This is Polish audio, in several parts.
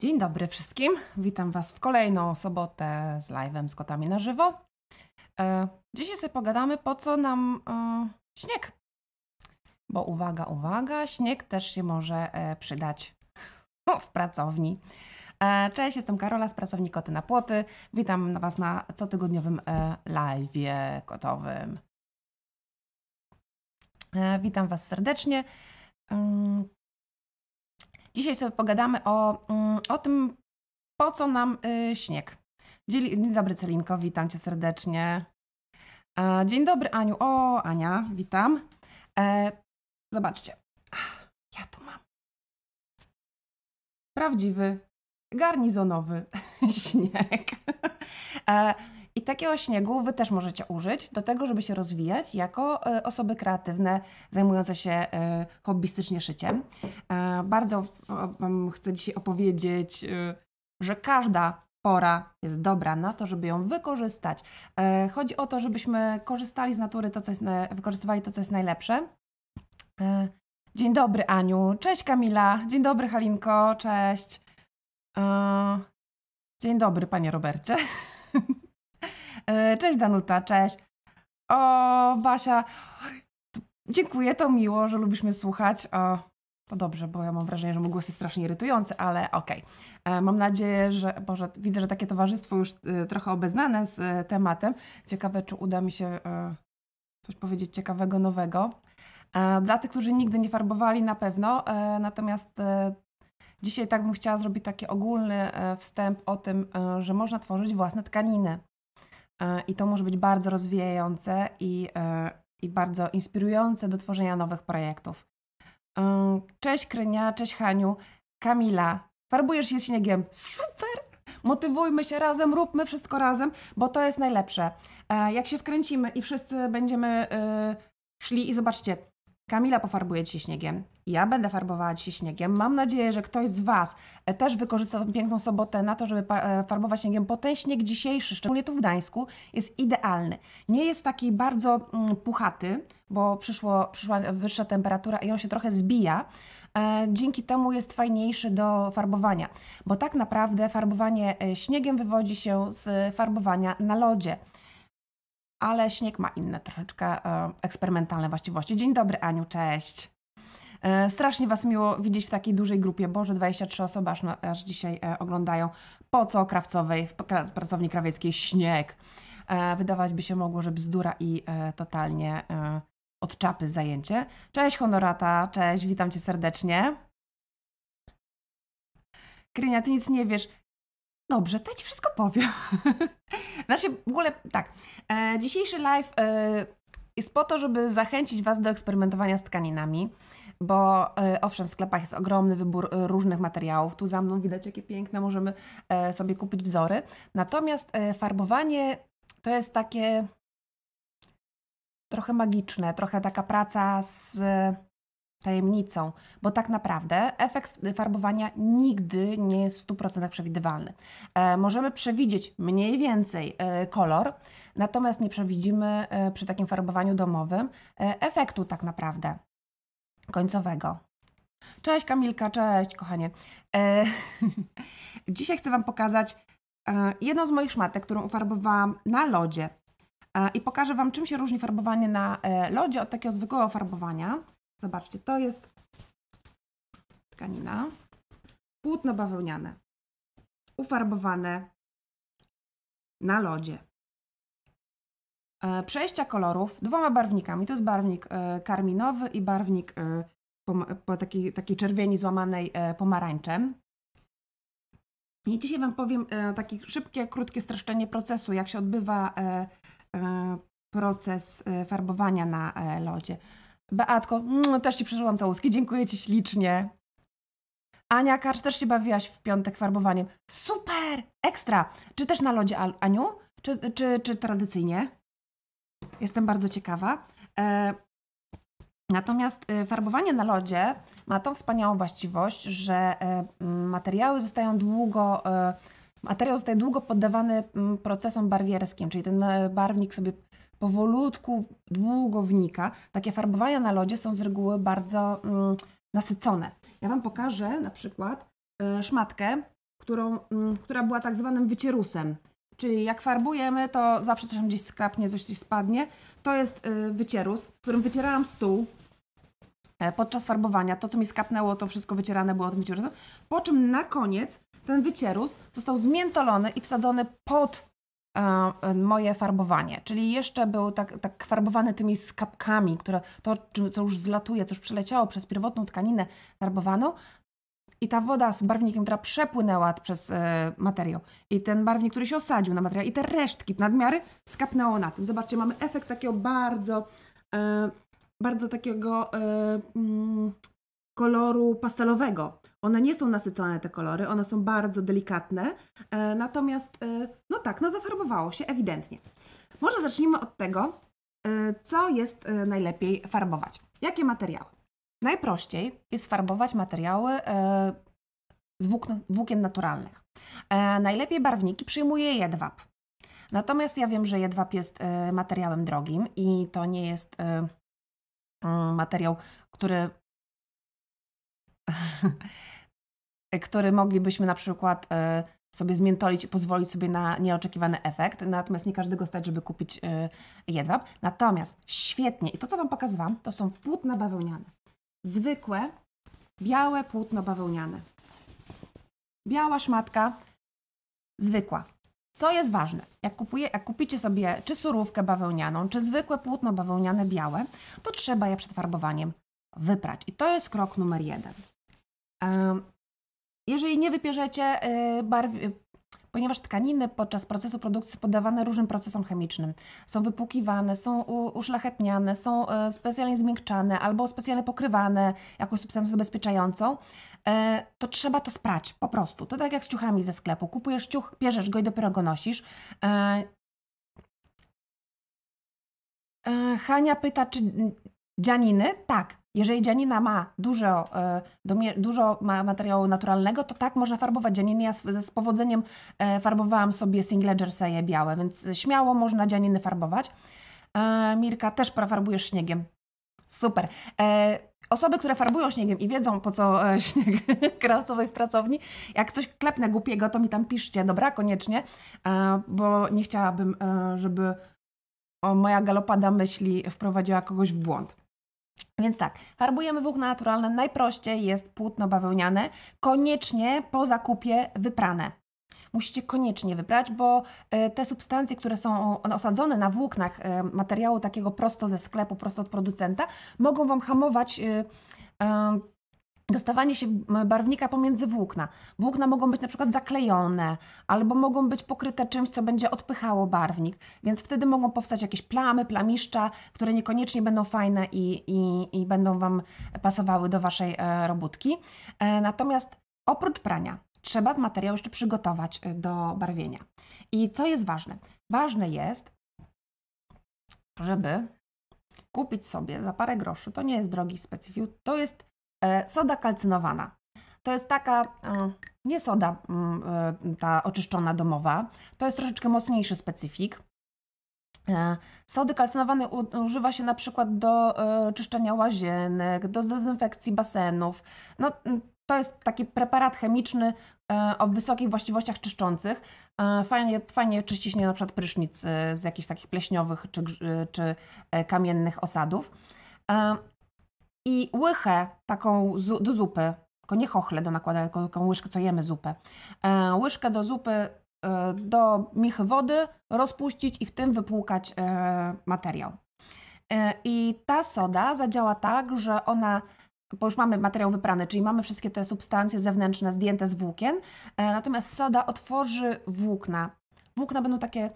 Dzień dobry wszystkim. Witam Was w kolejną sobotę z live'em z kotami na żywo. E, dzisiaj sobie pogadamy, po co nam e, śnieg. Bo uwaga, uwaga, śnieg też się może e, przydać w pracowni. E, cześć, jestem Karola z pracowni Koty na Płoty. Witam Was na cotygodniowym e, live'ie kotowym. E, witam Was serdecznie. Mm, Dzisiaj sobie pogadamy o, mm, o tym, po co nam y, śnieg. Dzień dobry Celinko, witam Cię serdecznie. E, dzień dobry Aniu. O, Ania, witam. E, zobaczcie, ah, ja tu mam prawdziwy, garnizonowy śnieg. E, i takiego śniegu Wy też możecie użyć do tego, żeby się rozwijać jako e, osoby kreatywne, zajmujące się e, hobbystycznie szyciem. E, bardzo Wam chcę dzisiaj opowiedzieć, że każda pora jest dobra na to, żeby ją wykorzystać. Chodzi o to, żebyśmy korzystali z natury to, co jest, wykorzystywali to, co jest najlepsze. Dzień dobry, Aniu. Cześć, Kamila. Dzień dobry, Halinko. Cześć. Dzień dobry, panie Robercie. E, cześć Danuta, cześć. O, Basia, dziękuję, to miło, że lubisz mnie słuchać. O, to dobrze, bo ja mam wrażenie, że mój głos jest strasznie irytujący, ale okej. Okay. E, mam nadzieję, że. Boże, widzę, że takie towarzystwo już e, trochę obeznane z tematem. Ciekawe, czy uda mi się coś powiedzieć ciekawego, nowego. Dla tych, którzy nigdy nie farbowali, na pewno. Natomiast dzisiaj tak bym chciała zrobić taki ogólny wstęp o tym, że można tworzyć własne tkaniny. E, I to może być bardzo rozwijające i, e, i bardzo inspirujące do tworzenia nowych projektów. E, cześć Krynia, cześć Haniu, Kamila. Farbujesz się śniegiem. Super! Motywujmy się razem, róbmy wszystko razem, bo to jest najlepsze. Jak się wkręcimy i wszyscy będziemy szli i zobaczcie, Kamila pofarbuje Ci śniegiem, ja będę farbowała Ci śniegiem. Mam nadzieję, że ktoś z Was e, też wykorzysta tą piękną sobotę na to, żeby e, farbować śniegiem, bo ten śnieg dzisiejszy, szczególnie tu w Gdańsku, jest idealny. Nie jest taki bardzo mm, puchaty, bo przyszło, przyszła wyższa temperatura i on się trochę zbija. E, dzięki temu jest fajniejszy do farbowania, bo tak naprawdę farbowanie śniegiem wywodzi się z farbowania na lodzie ale śnieg ma inne troszeczkę e, eksperymentalne właściwości. Dzień dobry Aniu, cześć. E, strasznie Was miło widzieć w takiej dużej grupie. Boże, 23 osoby aż, na, aż dzisiaj e, oglądają. Po co krawcowej, w pracowni krawieckiej śnieg? Wydawać by się mogło, że bzdura i totalnie od czapy zajęcie. Cześć Honorata, cześć, witam Cię serdecznie. Krynia, Ty nic nie wiesz. Dobrze, to ja Ci wszystko powiem. znaczy, w ogóle tak. E, dzisiejszy live e, jest po to, żeby zachęcić Was do eksperymentowania z tkaninami, bo e, owszem, w sklepach jest ogromny wybór e, różnych materiałów. Tu za mną widać, jakie piękne możemy e, sobie kupić wzory. Natomiast e, farbowanie to jest takie trochę magiczne, trochę taka praca z tajemnicą, bo tak naprawdę efekt farbowania nigdy nie jest w 100% przewidywalny. E, możemy przewidzieć mniej więcej e, kolor, natomiast nie przewidzimy e, przy takim farbowaniu domowym e, efektu tak naprawdę końcowego. Cześć Kamilka, cześć kochanie. E, dzisiaj chcę Wam pokazać e, jedną z moich szmatek, którą ufarbowałam na lodzie. I pokażę Wam, czym się różni farbowanie na lodzie od takiego zwykłego farbowania. Zobaczcie, to jest tkanina, płótno bawełniane, ufarbowane na lodzie. E, przejścia kolorów dwoma barwnikami. To jest barwnik e, karminowy i barwnik e, po takiej, takiej czerwieni złamanej pomarańczem. I dzisiaj Wam powiem takie szybkie, krótkie streszczenie procesu, jak się odbywa proces farbowania na lodzie. Beatko, mm, też Ci przeżyłam całuski, dziękuję Ci ślicznie. Ania Karcz, też się bawiłaś w piątek farbowaniem. Super! Ekstra! Czy też na lodzie, Aniu? Czy, czy, czy tradycyjnie? Jestem bardzo ciekawa. E, natomiast y, farbowanie na lodzie ma tą wspaniałą właściwość, że e, mm, materiały zostają długo... E, materiał zostaje długo poddawany mm, procesom barwierskim, czyli ten e, barwnik sobie powolutku, długo wnika. Takie farbowania na lodzie są z reguły bardzo mm, nasycone. Ja Wam pokażę na przykład y, szmatkę, którą, mm, która była tak zwanym wycierusem. Czyli jak farbujemy, to zawsze coś tam gdzieś skrapnie, coś gdzieś spadnie. To jest y, e, wycierus, którym wycierałam stół e, podczas farbowania. To, co mi skapnęło, to wszystko wycierane było tym wycierusem. Po czym na koniec ten wycierus został zmiętolony i wsadzony pod moje farbowanie, czyli jeszcze był tak, tak farbowany tymi skapkami, które to, co już zlatuje, co już przeleciało przez pierwotną tkaninę, farbowano. I ta woda z barwnikiem, która przepłynęła przez e, materiał, i ten barwnik, który się osadził na materiał, i te resztki, nadmiary, skapnęło na tym. Zobaczcie, mamy efekt takiego bardzo, e, bardzo takiego e, mm, koloru pastelowego. One nie są nasycone, te kolory, one są bardzo delikatne, e, natomiast, e, no tak, no zafarbowało się ewidentnie. Może zacznijmy od tego, e, co jest najlepiej farbować. Jakie materiały? Najprościej jest farbować materiały z włókn, włókien naturalnych. Najlepiej barwniki przyjmuje jedwab. Natomiast ja wiem, że jedwab jest materiałem drogim i to nie jest mm, materiał, który który moglibyśmy na przykład e, sobie zmiętolić i pozwolić sobie na nieoczekiwany efekt, natomiast nie każdego stać, żeby kupić e, jedwab. Natomiast świetnie, i to co Wam pokazywałam, to są płótna bawełniane. Zwykłe, białe płótno bawełniane. Biała szmatka, zwykła. Co jest ważne, jak, kupuje, jak kupicie sobie czy surówkę bawełnianą, czy zwykłe płótno bawełniane białe, to trzeba je przed farbowaniem wyprać. I to jest krok numer jeden. Jeżeli nie wypierzecie y, barw, y, ponieważ tkaniny podczas procesu produkcji są poddawane różnym procesom chemicznym. Są wypłukiwane, są uszlachetniane, są e, specjalnie zmiękczane albo specjalnie pokrywane jakąś substancją zabezpieczającą, e, to trzeba to sprać po prostu. To tak jak z ciuchami ze sklepu. Kupujesz ciuch, pierzesz go i dopiero go nosisz. E, Hania pyta, czy Dzianiny? Tak. Jeżeli dzianina ma dużo, e, dużo ma materiału naturalnego, to tak, można farbować dzianiny. Ja z, powodzeniem e, farbowałam sobie single jersey białe, więc śmiało można dzianiny farbować. E, Mirka, też prafarbujesz śniegiem. Super. Osoby, które farbują śniegiem i wiedzą, po co śnieg krawcowy w pracowni, jak coś klepnę głupiego, to mi tam piszcie, dobra, koniecznie, bo nie chciałabym, żeby moja galopada myśli wprowadziła kogoś w błąd. Więc tak, farbujemy włókna naturalne, najprościej jest płótno bawełniane, koniecznie po zakupie wyprane. Musicie koniecznie wybrać, bo e, te substancje, które są osadzone na włóknach e, materiału takiego prosto ze sklepu, prosto od producenta, mogą Wam hamować e, dostawanie się barwnika pomiędzy włókna. Włókna mogą być na przykład zaklejone, albo mogą być pokryte czymś, co będzie odpychało barwnik, więc wtedy mogą powstać jakieś plamy, plamiszcza, które niekoniecznie będą fajne i, i, i będą Wam pasowały do Waszej e, robótki. E, natomiast oprócz prania, trzeba materiał jeszcze przygotować e, do barwienia. I co jest ważne? Ważne jest, żeby kupić sobie za parę groszy, to nie jest drogi specyfił, to jest E, soda kalcynowana. To jest taka, nie soda mm, e, ta oczyszczona domowa, to jest troszeczkę mocniejszy specyfik. E, sody kalcynowane używa się na przykład do czyszczenia łazienek, do dezynfekcji basenów. No, mm, to jest taki preparat chemiczny o wysokich właściwościach czyszczących. Fajnie, fajnie czyści się na przykład prysznic z jakichś takich pleśniowych czy, czy kamiennych osadów i łychę taką do zupy, tylko nie chochle do nakładania, tylko taką łyżkę, co jemy zupę. E, łyżkę do zupy e, do michy wody rozpuścić i w tym wypłukać e, materiał. E, I ta soda zadziała tak, że ona bo już mamy materiał wyprany, czyli mamy wszystkie te substancje zewnętrzne zdjęte z włókien, e, natomiast soda otworzy włókna. Włókna będą takie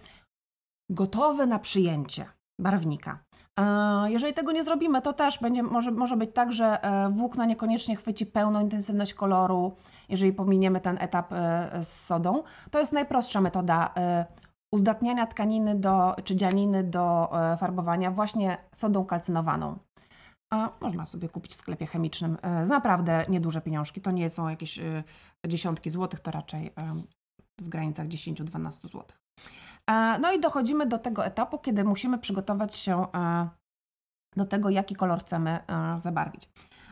gotowe na przyjęcie barwnika. E, jeżeli tego nie zrobimy, to też będzie, może, może być tak, że e, włókno niekoniecznie chwyci pełną intensywność koloru, jeżeli pominiemy ten etap e, z sodą. To jest najprostsza metoda uzdatniania tkaniny do, czy dzianiny do farbowania właśnie sodą kalcynowaną. Można sobie kupić w sklepie chemicznym naprawdę nieduże pieniążki. To nie są jakieś dziesiątki złotych, to raczej w granicach 10-12 złotych. No i dochodzimy do tego etapu, kiedy musimy przygotować się e, do tego, jaki kolor chcemy e, zabarwić.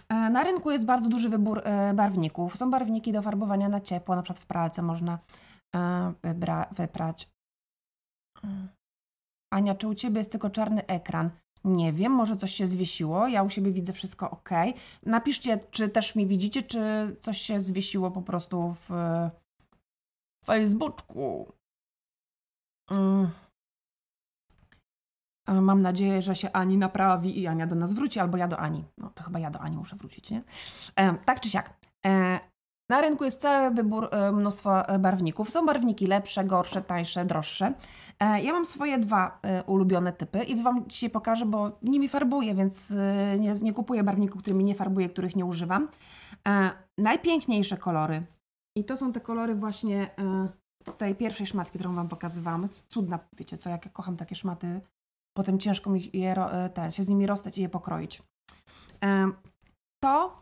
E, na rynku jest bardzo duży wybór barwników. Są barwniki do farbowania na ciepło, na przykład w pralce można wyprać. Ania, czy u Ciebie jest tylko czarny ekran? Nie wiem, może coś się zwiesiło. Ja u siebie widzę wszystko ok. Napiszcie, czy też mi widzicie, czy coś się zwiesiło po prostu w Facebooku. Mm. Mam nadzieję, że się Ani naprawi i Ania do nas wróci, albo ja do Ani. No to chyba ja do Ani muszę wrócić, nie? E, tak czy siak. E, na rynku jest cały wybór e, mnóstwo barwników. Są barwniki lepsze, gorsze, tańsze, droższe. ja mam swoje dwa ulubione typy i Wam dzisiaj pokażę, bo nimi farbuję, więc nie, nie kupuję barwników, którymi nie farbuję, których nie używam. najpiękniejsze kolory. I to są te kolory właśnie z tej pierwszej szmatki, którą Wam pokazywałam, jest cudna, wiecie co, jak ja kocham takie szmaty, potem ciężko mi je, e, te, się z nimi rozstać i je pokroić. To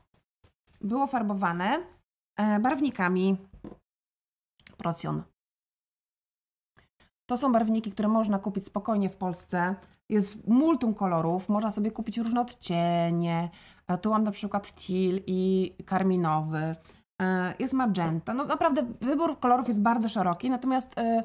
było farbowane e, barwnikami Procyon. To są barwniki, które można kupić spokojnie w Polsce. Jest multum kolorów, można sobie kupić różne odcienie. E, tu mam na przykład teal i karminowy. E, jest magenta. No naprawdę wybór kolorów jest bardzo szeroki, natomiast e,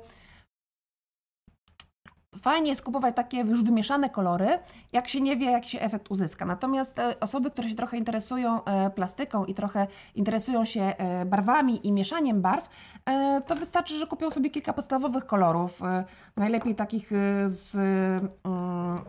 fajnie jest kupować takie już wymieszane kolory, jak się nie wie, jak się efekt uzyska. Natomiast e, osoby, które się trochę interesują plastyką i trochę interesują się barwami i mieszaniem barw, to wystarczy, że kupią sobie kilka podstawowych kolorów. Najlepiej takich z mm,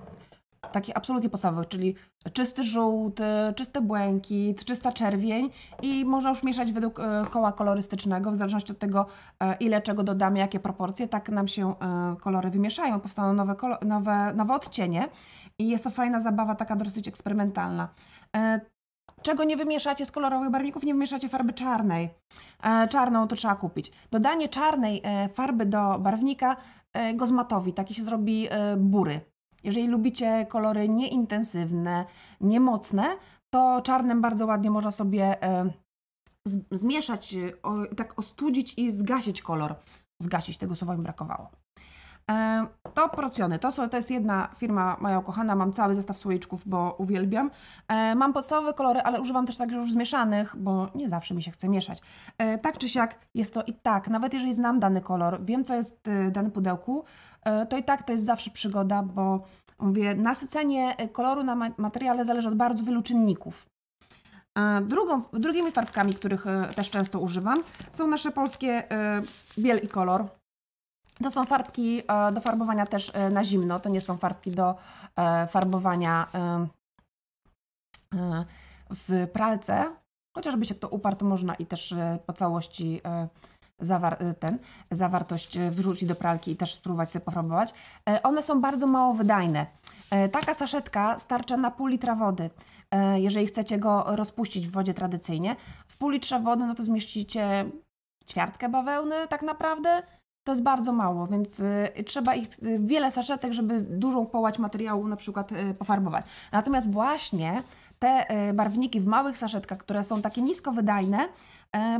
takich absolutnie podstawowych, czyli czysty żółty, czysty błękit, czysta czerwień i można już mieszać według e, koła kolorystycznego, w zależności od tego, e, ile czego dodamy, jakie proporcje, tak nam się e, kolory wymieszają, powstaną nowe, nowe, nowe odcienie i jest to fajna zabawa, taka dosyć eksperymentalna. Czego nie wymieszacie z kolorowych barwników, nie wymieszacie farby czarnej. czarną to trzeba kupić. Dodanie czarnej farby do barwnika go zmatowi, taki się zrobi bury. Jeżeli lubicie kolory nieintensywne, niemocne, to czarnym bardzo ładnie można sobie e, zmieszać, e, tak ostudzić i zgasić kolor. Zgasić, tego słowa mi brakowało. E, to porcjony. To, są, to jest jedna firma moja ukochana. Mam cały zestaw słoiczków, bo uwielbiam. E, mam podstawowe kolory, ale używam też także już zmieszanych, bo nie zawsze mi się chce mieszać. E, tak czy siak jest to i tak. Nawet jeżeli znam dany kolor, wiem co jest w danym pudełku, to i tak to jest zawsze przygoda, bo mówię, nasycenie koloru na materiale zależy od bardzo wielu czynników. Drugą, drugimi farbkami, których też często używam, są nasze polskie biel i kolor. To są farbki e, do farbowania też e, na zimno, to nie są farbki do e, farbowania w pralce. Chociażby się to uparł, to można i też po całości zawar ten, zawartość wrzucić do pralki i też spróbować sobie pofarbować. One są bardzo mało wydajne. Taka saszetka starcza na pół litra wody. Jeżeli chcecie go rozpuścić w wodzie tradycyjnie, w pół litra wody no to zmieścicie ćwiartkę bawełny tak naprawdę, to jest bardzo mało, więc y, trzeba ich y, wiele saszetek, żeby dużą połać materiału na przykład y, pofarbować. Natomiast właśnie te barwniki w małych saszetkach, które są takie nisko wydajne,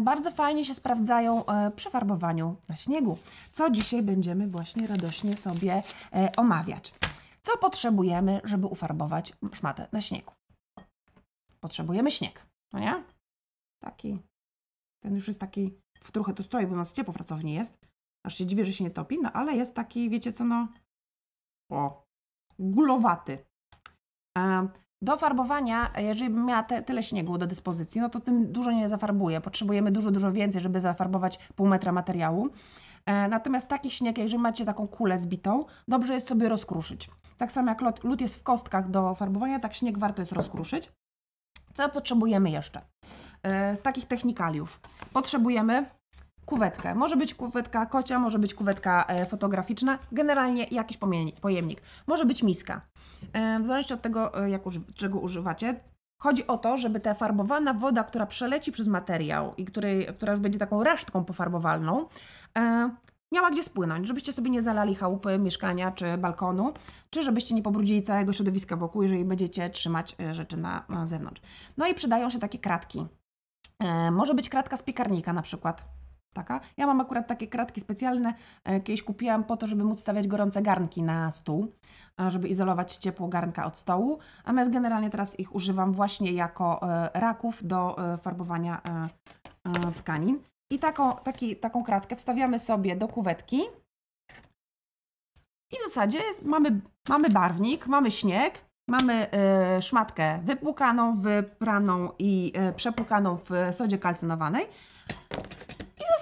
bardzo fajnie się sprawdzają przy farbowaniu na śniegu, co dzisiaj będziemy właśnie radośnie sobie omawiać. Co potrzebujemy, żeby ufarbować szmatę na śniegu? Potrzebujemy śnieg, no nie? Taki, ten już jest taki, w trochę tu stoi, bo u nas ciepło w pracowni jest. Aż się dziwię, że się nie topi, no ale jest taki, wiecie co, no... O, gulowaty. E, do farbowania, jeżeli bym miała te, tyle śniegu do dyspozycji, no to tym dużo nie zafarbuję. Potrzebujemy dużo, dużo więcej, żeby zafarbować pół metra materiału. E, natomiast taki śnieg, jeżeli macie taką kulę zbitą, dobrze jest sobie rozkruszyć. Tak samo jak lód, lód jest w kostkach do farbowania, tak śnieg warto jest rozkruszyć. Co potrzebujemy jeszcze? E, z takich technikaliów. Potrzebujemy kuwetkę. Może być kuwetka kocia, może być kuwetka e, fotograficzna, generalnie jakiś pojemnik. Może być miska. E, w zależności od tego, e, uży czego używacie, Chodzi o to, żeby ta farbowana woda, która przeleci przez materiał i której, która już będzie taką resztką pofarbowalną, e, miała gdzie spłynąć, żebyście sobie nie zalali chałupy, mieszkania czy balkonu, czy żebyście nie pobrudzili całego środowiska wokół, jeżeli będziecie trzymać rzeczy na, na zewnątrz. No i przydają się takie kratki. może być kratka z piekarnika na przykład taka. Ja mam akurat takie kratki specjalne, e, kiedyś kupiłam po to, żeby móc stawiać gorące garnki na stół, żeby izolować ciepło garnka od stołu, A my generalnie teraz ich używam właśnie jako e, raków do e, farbowania tkanin. I taką, taki, taką kratkę wstawiamy sobie do kuwetki. I w zasadzie jest, mamy, mamy barwnik, mamy śnieg, mamy y, szmatkę wypłukaną, wypraną i y, przepłukaną w sodzie kalcynowanej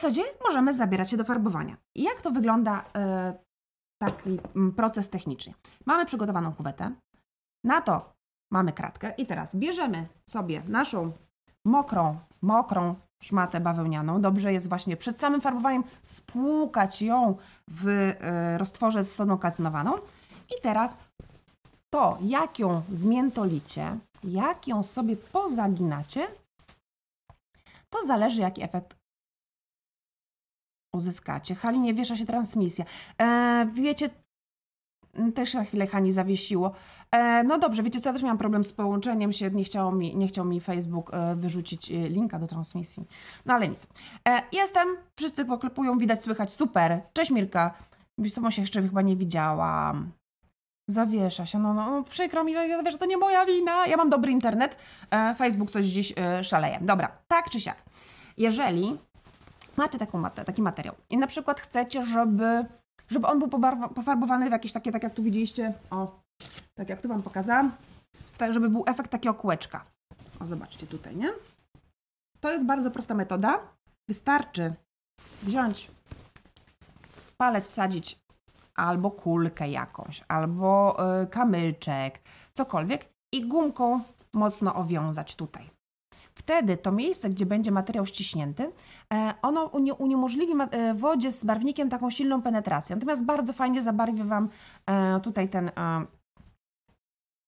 zasadzie możemy zabierać się do farbowania. I jak to wygląda e, taki proces techniczny? Mamy przygotowaną kuwetę, na to mamy kratkę i teraz bierzemy sobie naszą mokrą, mokrą szmatę bawełnianą. Dobrze jest właśnie przed samym farbowaniem spłukać ją w e, roztworze z sodą kalcynowaną. I teraz to, jak ją zmiętolicie, jak ją sobie pozaginacie, to zależy, jaki efekt uzyskacie. Halinie wiesza się transmisja. E, wiecie, też na chwilę Hani zawiesiło. E, no dobrze, wiecie co, ja też miałam problem z połączeniem się, nie, chciało mi, nie chciał mi Facebook e, wyrzucić e, linka do transmisji. No ale nic. E, jestem, wszyscy poklepują, widać, słychać, super. Cześć Mirka. Z się jeszcze chyba nie widziałam. Zawiesza się, no, no, no przykro mi, że się zawiesza, to nie moja wina. Ja mam dobry internet, e, Facebook coś gdzieś e, szaleje. Dobra, tak czy siak. Jeżeli macie taką taki materiał i na przykład chcecie, żeby, żeby on był pofarbowany w jakieś takie, tak jak tu widzieliście, o, tak jak tu Wam pokazałam, tak żeby był efekt takiego kółeczka. O, zobaczcie tutaj, nie? To jest bardzo prosta metoda. Wystarczy wziąć palec, wsadzić albo kulkę jakąś, albo y, kamyczek, cokolwiek i gumką mocno owiązać tutaj wtedy to miejsce, gdzie będzie materiał ściśnięty, e, ono uniemożliwi e, wodzie z barwnikiem taką silną penetrację. Natomiast bardzo fajnie zabarwię Wam e, tutaj ten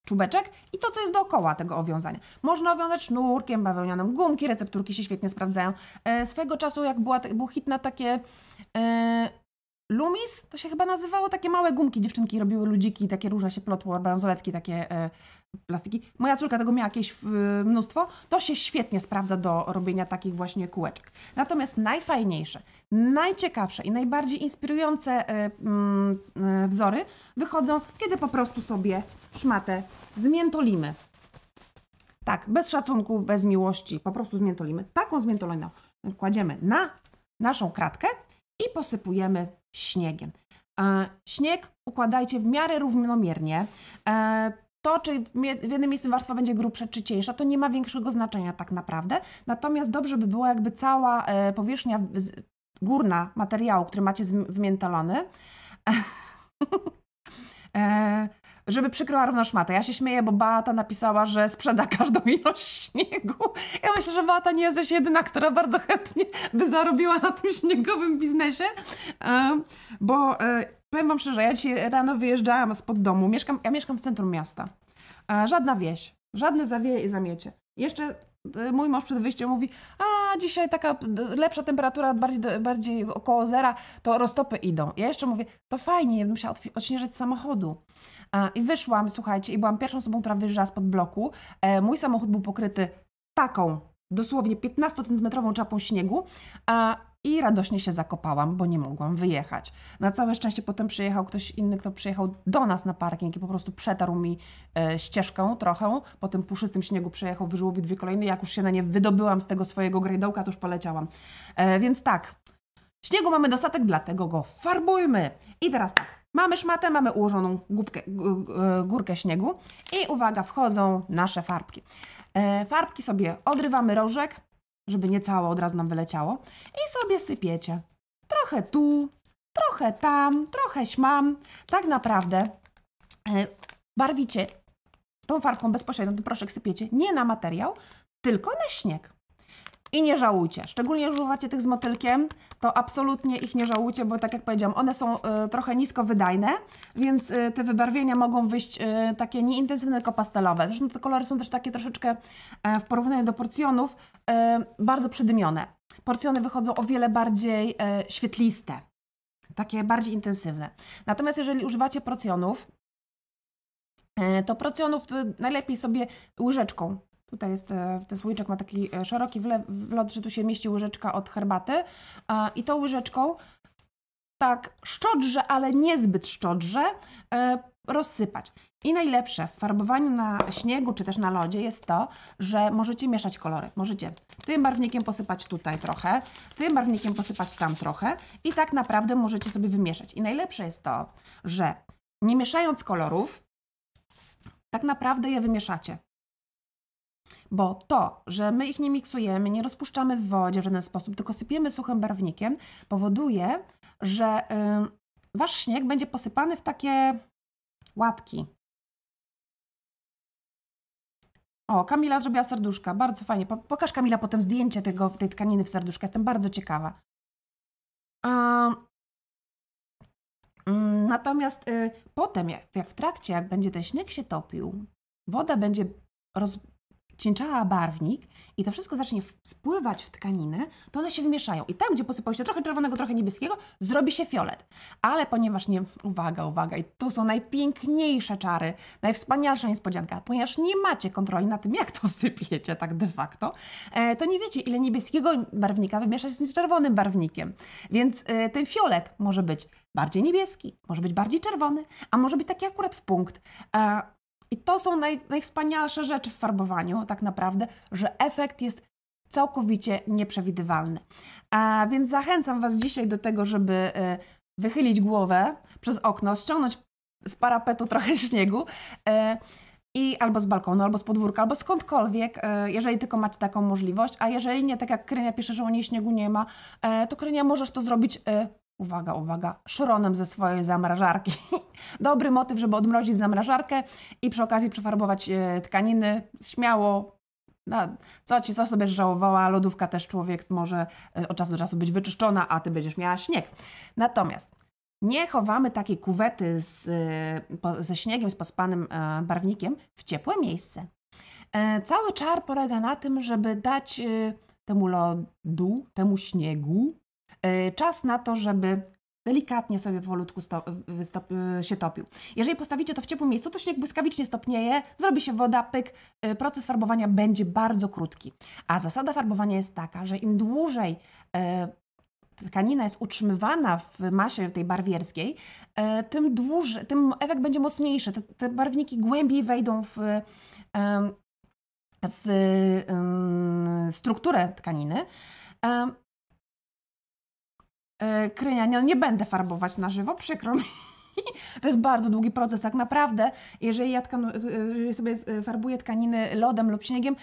czubeczek i to, co jest dookoła tego owiązania. Można owiązać sznurkiem bawełnianym, gumki, recepturki się świetnie sprawdzają. swego czasu, jak była, był hit na takie Lumis to się chyba nazywało, takie małe gumki dziewczynki robiły ludziki, takie różne się plotło, bransoletki, takie e, plastiki. Moja córka tego miała jakieś e, mnóstwo. To się świetnie sprawdza do robienia takich właśnie kółeczek. Natomiast najfajniejsze, najciekawsze i najbardziej inspirujące e, m, mm, e, wzory wychodzą, kiedy po prostu sobie szmatę zmiętolimy. Tak, bez szacunku, bez miłości, po prostu zmiętolimy. Taką zmiętoliną kładziemy na naszą kratkę i posypujemy śniegiem. E, śnieg układajcie w miarę równomiernie. E, to, czy w jednym miejscu warstwa będzie grubsza czy cieńsza, to nie ma większego znaczenia tak naprawdę. Natomiast dobrze by było, jakby cała e, powierzchnia górna materiału, który macie wmiętolony, żeby przykryła równo szmatę. Ja się śmieję, bo Bata napisała, że sprzeda każdą ilość śniegu. Ja myślę, że Bata nie jest jedyna, która bardzo chętnie by zarobiła na tym śniegowym biznesie, e, bo e, powiem wam szczerze, ja dzisiaj rano wyjeżdżałam spod domu. Mieszkam, ja mieszkam w centrum miasta. E, żadna wieś, żadne zawieje i zamiecie. Jeszcze mój mąż przed wyjściem mówi, a dzisiaj taka lepsza temperatura, bardziej, bardziej około zera, to roztopy idą. Ja jeszcze mówię, to fajnie, ja bym musiała odśnieżyć samochodu. I wyszłam, słuchajcie, i byłam pierwszą osobą, która wyjeżdżała spod bloku. E, mój samochód był pokryty taką, dosłownie 15-centymetrową czapą śniegu i radośnie się zakopałam, bo nie mogłam wyjechać. Na całe szczęście potem przyjechał ktoś inny, kto przyjechał do nas na parking i po prostu przetarł mi e, ścieżkę trochę. Po tym puszystym śniegu przejechał, wyżłobił dwie kolejne. Jak już się na nie wydobyłam z tego swojego grejdołka, to już poleciałam. E, więc tak, śniegu mamy dostatek, dlatego go farbujmy. I teraz tak, Mamy szmatę, mamy ułożoną gubkę, e, górkę śniegu i uwaga, wchodzą nasze farbki. E, farbki sobie odrywamy rożek, żeby nie cało od razu nam wyleciało i sobie sypiecie. Trochę tu, trochę tam, trochę śmam. Tak naprawdę e, barwicie tą farbką bezpośrednio, ten proszek sypiecie nie na materiał, tylko na śnieg. I nie żałujcie. Szczególnie, jeżeli używacie tych z motylkiem, to absolutnie ich nie żałujcie, bo tak jak powiedziałam, one są y, trochę nisko wydajne, więc y, te wybarwienia mogą wyjść y, takie nieintensywne, tylko pastelowe. Zresztą te kolory są też takie troszeczkę w porównaniu do porcjonów bardzo przydymione. Porcjony wychodzą o wiele bardziej świetliste, takie bardziej intensywne. Natomiast jeżeli używacie porcjonów, to porcjonów najlepiej sobie łyżeczką Tutaj jest, e, ten słoiczek ma taki e, szeroki wlot, że tu się mieści łyżeczka od herbaty. I tą łyżeczką tak szczodrze, ale niezbyt szczodrze e, rozsypać. I najlepsze w farbowaniu na śniegu czy też na lodzie jest to, że możecie mieszać kolory. Możecie tym barwnikiem posypać tutaj trochę, tym barwnikiem posypać tam trochę i tak naprawdę możecie sobie wymieszać. I najlepsze jest to, że nie mieszając kolorów, tak naprawdę je wymieszacie bo to, że my ich nie miksujemy, nie rozpuszczamy w wodzie w żaden sposób, tylko sypiemy suchym barwnikiem, powoduje, że y, wasz śnieg będzie posypany w takie łatki. O, Kamila zrobiła serduszka. Bardzo fajnie. Pokaż Kamila potem zdjęcie tego, tej tkaniny w serduszka. Jestem bardzo ciekawa. Mm, natomiast y, potem, jak, jak, w trakcie, jak będzie ten śnieg się topił, woda będzie roz, cieńczała barwnik i to wszystko zacznie spływać w tkaninę, to one się wymieszają. I tam, gdzie posypałyście trochę czerwonego, trochę niebieskiego, zrobi się fiolet. Ale ponieważ nie... Uwaga, uwaga, i tu są najpiękniejsze czary, najwspanialsza niespodzianka, ponieważ nie macie kontroli na tym, jak to sypiecie tak de facto, e, to nie wiecie, ile niebieskiego barwnika wymieszać z czerwonym barwnikiem. Więc e, ten fiolet może być bardziej niebieski, może być bardziej czerwony, a może być taki akurat w punkt. I to są naj, najwspanialsze rzeczy w farbowaniu, tak naprawdę, że efekt jest całkowicie nieprzewidywalny. A więc zachęcam Was dzisiaj do tego, żeby y, wychylić głowę przez okno, ściągnąć z parapetu trochę śniegu y, i albo z balkonu, albo z podwórka, albo skądkolwiek, y, jeżeli tylko macie taką możliwość, a jeżeli nie, tak jak Krynia pisze, że u niej śniegu nie ma, to Krynia możesz to zrobić uwaga, uwaga, szronem ze swojej zamrażarki. Dobry motyw, żeby odmrozić zamrażarkę i przy okazji przefarbować e, tkaniny. Śmiało, no, co ci, co sobie żałowała, lodówka też człowiek może e, od czasu do czasu być wyczyszczona, a ty będziesz miała śnieg. Natomiast nie chowamy takiej kuwety z, e, po, ze śniegiem, z pospanym e, barwnikiem w ciepłe miejsce. E, cały czar polega na tym, żeby dać e, temu lodu, temu śniegu E, czas na to, żeby delikatnie sobie powolutku stop, stop, e, się topił. Jeżeli postawicie to w ciepłym miejscu, to śnieg błyskawicznie stopnieje, zrobi się woda, pyk, e, proces farbowania będzie bardzo krótki. A zasada farbowania jest taka, że im dłużej tkanina jest utrzymywana w masie tej barwierskiej, tym dłużej, tym efekt będzie mocniejszy. Te, te barwniki głębiej wejdą w, w strukturę tkaniny E, kryjania. nie będę farbować na żywo, przykro mi. To jest bardzo długi proces, tak naprawdę. Jeżeli ja tkanu, e, e, jeżeli sobie farbuję tkaniny lodem lub śniegiem,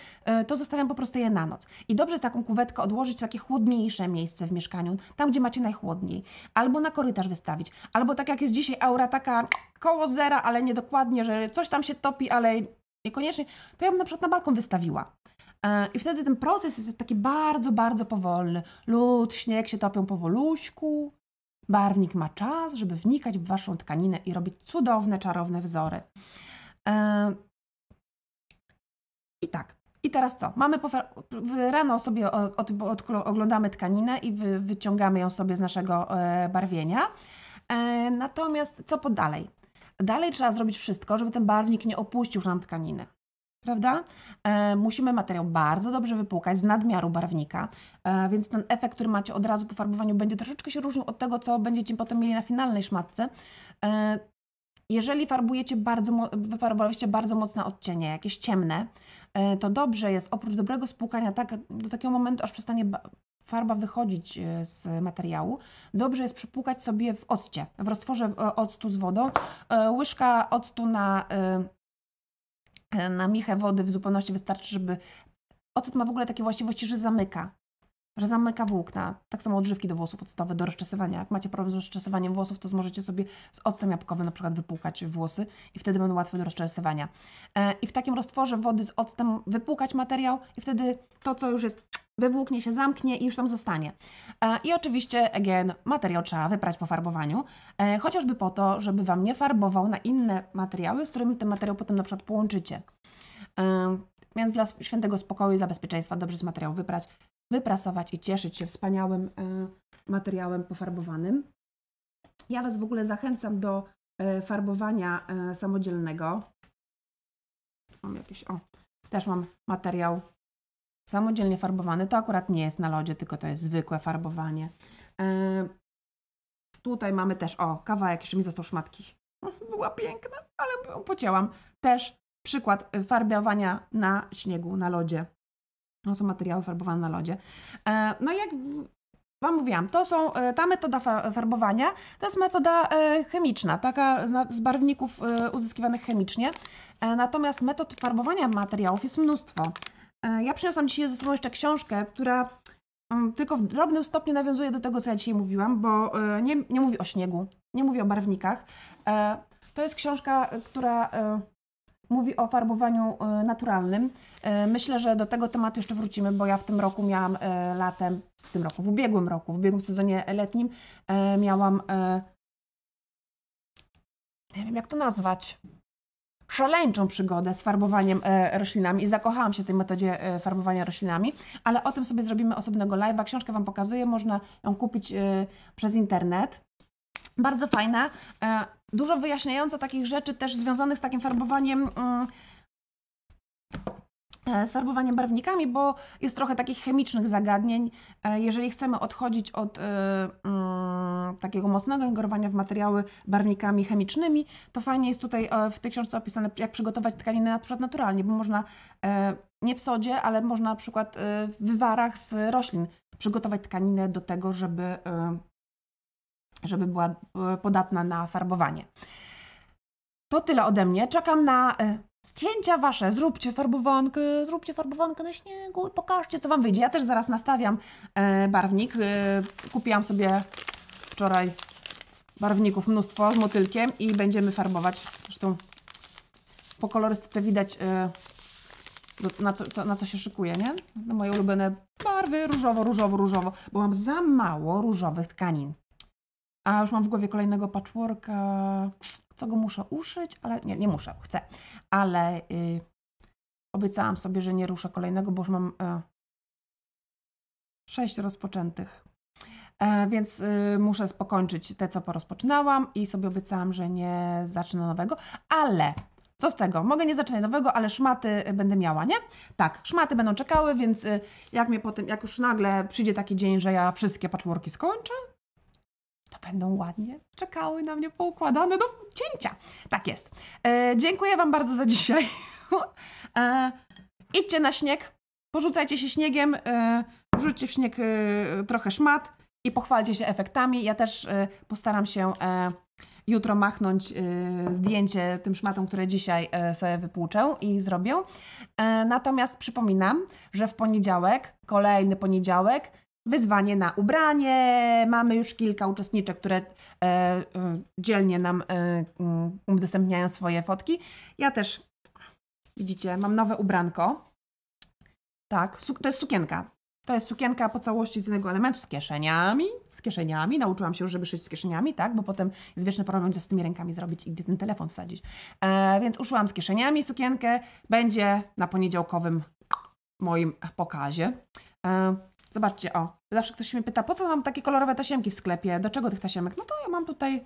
to zostawiam po prostu je na noc. I dobrze jest taką kuwetkę odłożyć w takie chłodniejsze miejsce w mieszkaniu, tam gdzie macie najchłodniej. Albo na korytarz wystawić. Albo tak jak jest dzisiaj aura taka koło zera, ale niedokładnie, że coś tam się topi, ale niekoniecznie, to ja bym na przykład na balkon wystawiła. I wtedy ten proces jest taki bardzo, bardzo powolny. Lód, śnieg się topią powoluśku. Barwnik ma czas, żeby wnikać w waszą tkaninę i robić cudowne, czarowne wzory. Yy, I tak. I teraz co? Mamy rano sobie od, od, oglądamy tkaninę i wy, wyciągamy ją sobie z naszego e, barwienia. E, natomiast co po dalej? Dalej trzeba zrobić wszystko, żeby ten barwnik nie opuścił nam tkaniny prawda? E, musimy materiał bardzo dobrze wypłukać z nadmiaru barwnika, e, więc ten efekt, który macie od razu po farbowaniu, będzie troszeczkę się różnił od tego, co będziecie potem mieli na finalnej szmatce. E, jeżeli farbujecie bardzo, wyfarbowaliście bardzo mocne odcienie, jakieś ciemne, e, to dobrze jest oprócz dobrego spłukania tak, do takiego momentu, aż przestanie farba wychodzić e, z materiału, dobrze jest przepłukać sobie w occie, w roztworze e, octu z wodą, łyżka octu na E, na michę wody w zupełności wystarczy, żeby... Ocet ma w ogóle takie właściwości, że zamyka. Że zamyka włókna. Tak samo odżywki do włosów ocetowe, do rozczesywania. Jak macie problem z rozczesywaniem włosów, to możecie sobie z octem jabłkowym na przykład wypłukać włosy i wtedy będą łatwe do rozczesywania. E, I w takim roztworze wody z octem wypłukać materiał i wtedy to, co już jest wywłóknie się, zamknie i już tam zostanie. E, I oczywiście, again, materiał trzeba wyprać po farbowaniu, e, chociażby po to, żeby Wam nie farbował na inne materiały, z którymi ten materiał potem na przykład połączycie. E, więc dla świętego spokoju, i dla bezpieczeństwa dobrze z materiału wyprać, wyprasować i cieszyć się wspaniałym materiałem pofarbowanym. Ja Was w ogóle zachęcam do farbowania samodzielnego. Mam jakieś, o, też mam materiał Samodzielnie farbowany to akurat nie jest na lodzie, tylko to jest zwykłe farbowanie. E, tutaj mamy też, o, kawałek, jeszcze mi został szmatki. Była piękna, ale ją pocięłam. Też przykład farbowania na śniegu, na lodzie. No są materiały farbowane na lodzie. E, no jak Wam mówiłam, to są, e, ta metoda farbowania to jest metoda chemiczna, taka z barwników uzyskiwanych chemicznie. Natomiast metod farbowania materiałów jest mnóstwo. E, ja przyniosłam dzisiaj ze sobą jeszcze książkę, która mm, tylko w drobnym stopniu nawiązuje do tego, co ja dzisiaj mówiłam, bo e, nie, nie mówi o śniegu, nie mówi o barwnikach. E, to jest książka, która mówi o farbowaniu naturalnym. Myślę, że do tego tematu jeszcze wrócimy, bo ja w tym roku miałam latem, w tym roku, w ubiegłym roku, w ubiegłym sezonie letnim miałam. Nie wiem, jak to nazwać szaleńczą przygodę z farbowaniem e, roślinami i zakochałam się w tej metodzie e, farbowania roślinami, ale o tym sobie zrobimy osobnego live'a. Książkę Wam pokazuję, można ją kupić e, przez internet. Bardzo fajna, e, dużo wyjaśniająca takich rzeczy też związanych z takim farbowaniem mm, E, z farbowaniem barwnikami, bo jest trochę takich chemicznych zagadnień. E, jeżeli chcemy odchodzić od y, y, takiego mocnego ingerowania w materiały barwnikami chemicznymi, to fajnie jest tutaj w tej książce opisane, jak przygotować tkaniny na przykład naturalnie, bo można y, nie w sodzie, ale można na przykład w wywarach z roślin przygotować tkaninę do tego, żeby, żeby była podatna na farbowanie. To tyle ode mnie. Czekam na Zdjęcia wasze, zróbcie farbowankę, zróbcie farbowankę na śniegu i pokażcie, co wam wyjdzie. Ja też zaraz nastawiam e, barwnik. E, kupiłam sobie wczoraj barwników mnóstwo z motylkiem i będziemy farbować. Zresztą po kolorystyce widać, e, no, na, co, co, na co się szykuje, nie? No moje ulubione barwy różowo, różowo, różowo, bo mam za mało różowych tkanin. A już mam w głowie kolejnego patchworka. Co go muszę uszyć, ale nie, nie muszę, chcę. Ale y, obiecałam sobie, że nie ruszę kolejnego, bo już mam e, sześć rozpoczętych. E, więc y, muszę spokończyć te, co porozpoczynałam i sobie obiecałam, że nie zacznę nowego, ale co z tego? Mogę nie zaczynać nowego, ale szmaty y, będę miała, nie? Tak, szmaty będą czekały, więc jak mnie potem, jak już nagle przyjdzie taki dzień, że ja wszystkie patchworki skończę, to będą ładnie czekały na mnie poukładane do cięcia. Tak jest. E, dziękuję Wam bardzo za dzisiaj. e, idźcie na śnieg, porzucajcie się śniegiem, e, rzućcie w śnieg e, trochę szmat i pochwalcie się efektami. Ja też e, postaram się e, jutro machnąć e, zdjęcie tym szmatom, które dzisiaj sobie wypłuczę i zrobię. natomiast przypominam, że w poniedziałek, kolejny poniedziałek, wyzwanie na ubranie. Mamy już kilka uczestniczek, które e, e dzielnie nam e, mm, udostępniają swoje fotki. Ja też, widzicie, mam nowe ubranko. Tak, to jest sukienka. To jest sukienka po całości z jednego elementu, z kieszeniami, z kieszeniami. Nauczyłam się już, żeby szyć z kieszeniami, tak? Bo potem jest wieczny problem, co z tymi rękami zrobić i gdzie ten telefon wsadzić. E, więc uszyłam z kieszeniami sukienkę. Będzie na poniedziałkowym moim pokazie. E, Zobaczcie, o. Zawsze ktoś mnie pyta, po co mam takie kolorowe tasiemki w sklepie? Do czego tych tasiemek? No to ja mam tutaj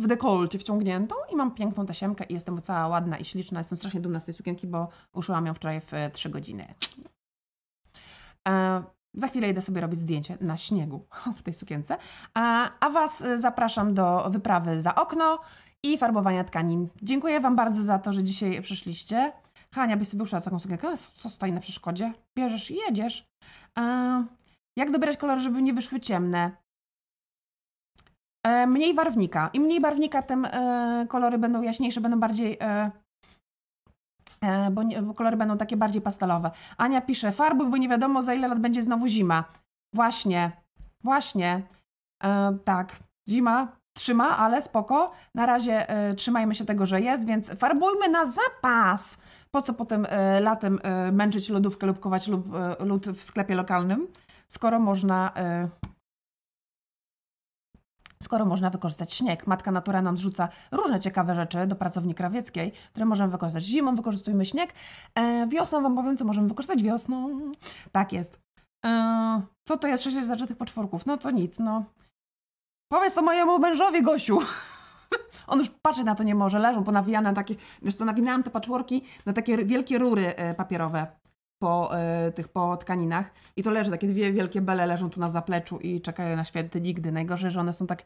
w dekolcie wciągniętą i mam piękną tasiemkę i jestem cała ładna i śliczna. Jestem strasznie dumna z tej sukienki, bo uszyłam ją wczoraj w 3 e, godziny. E, za chwilę idę sobie robić zdjęcie na śniegu w tej sukience. E, a Was e, zapraszam do wyprawy za okno i farbowania tkanin. Dziękuję Wam bardzo za to, że dzisiaj przyszliście. Hania, byś sobie uszła taką sukienkę, co stoi na przeszkodzie? Bierzesz i jedziesz. jak dobierać kolory, żeby nie wyszły ciemne? E, mniej barwnika. Im mniej barwnika, tym e, kolory będą jaśniejsze, będą bardziej... E, e, bo, nie, bo kolory będą takie bardziej pastelowe. Ania pisze, farbuj, bo nie wiadomo za ile lat będzie znowu zima. Właśnie, właśnie. E, tak, zima trzyma, ale spoko. Na razie trzymajmy się tego, że jest, więc farbujmy na zapas, po co potem e, latem e, męczyć lodówkę lub kować lub, e, lód w sklepie lokalnym, skoro można skoro można wykorzystać śnieg. Matka natura nam zrzuca różne ciekawe rzeczy do pracowni krawieckiej, które możemy wykorzystać zimą, wykorzystujmy śnieg. E, wiosną Wam powiem, co możemy wykorzystać wiosną. Tak jest. E, co to jest 6 zaczętych poczworków? No to nic, no. Powiedz to mojemu mężowi, Gosiu! On już patrzeć na to nie może, leżą ponawijane na takie, wiesz co, nawinałam te patchworki na takie wielkie rury e, papierowe po y, tych po tkaninach i to leży, takie dwie wielkie bele leżą tu na zapleczu i czekają na święty nigdy. Najgorzej, że one są tak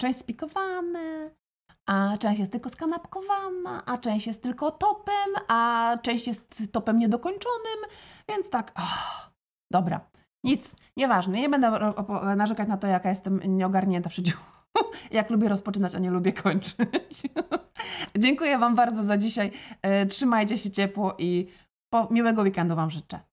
część spikowane, a część jest tylko skanapkowana, a część jest tylko topem, a część jest topem niedokończonym, więc tak, oh, dobra. Nic, nieważne, nie będę narzekać na to, jaka jestem nieogarnięta w życiu. Jak lubię rozpoczynać, a nie lubię kończyć. Dziękuję Wam bardzo za dzisiaj. E, trzymajcie się ciepło i miłego weekendu Wam życzę.